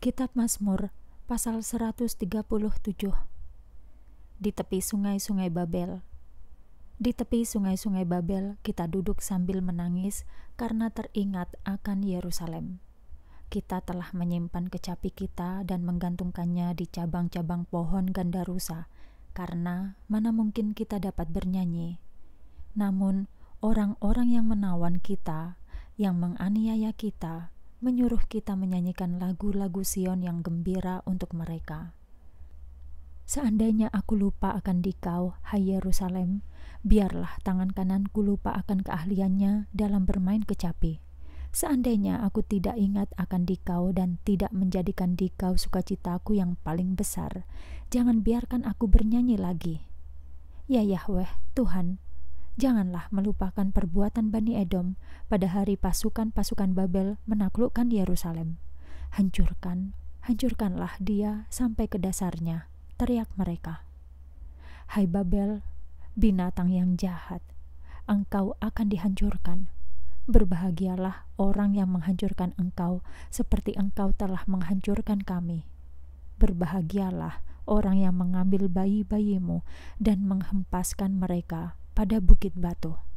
Kitab Mazmur pasal 137 Di tepi sungai-sungai Babel Di tepi sungai-sungai Babel kita duduk sambil menangis karena teringat akan Yerusalem kita telah menyimpan kecapi kita dan menggantungkannya di cabang-cabang pohon ganda rusa karena mana mungkin kita dapat bernyanyi. Namun, orang-orang yang menawan kita, yang menganiaya kita, menyuruh kita menyanyikan lagu-lagu Sion yang gembira untuk mereka. Seandainya aku lupa akan dikau, hai Yerusalem, biarlah tangan kananku lupa akan keahliannya dalam bermain kecapi. Seandainya aku tidak ingat akan dikau dan tidak menjadikan dikau sukacitaku yang paling besar, jangan biarkan aku bernyanyi lagi. Ya Yahweh, Tuhan, janganlah melupakan perbuatan Bani Edom pada hari pasukan-pasukan Babel menaklukkan Yerusalem. Hancurkan, hancurkanlah dia sampai ke dasarnya, teriak mereka. Hai Babel, binatang yang jahat, engkau akan dihancurkan. Berbahagialah orang yang menghancurkan engkau seperti engkau telah menghancurkan kami. Berbahagialah orang yang mengambil bayi-bayimu dan menghempaskan mereka pada Bukit Batu.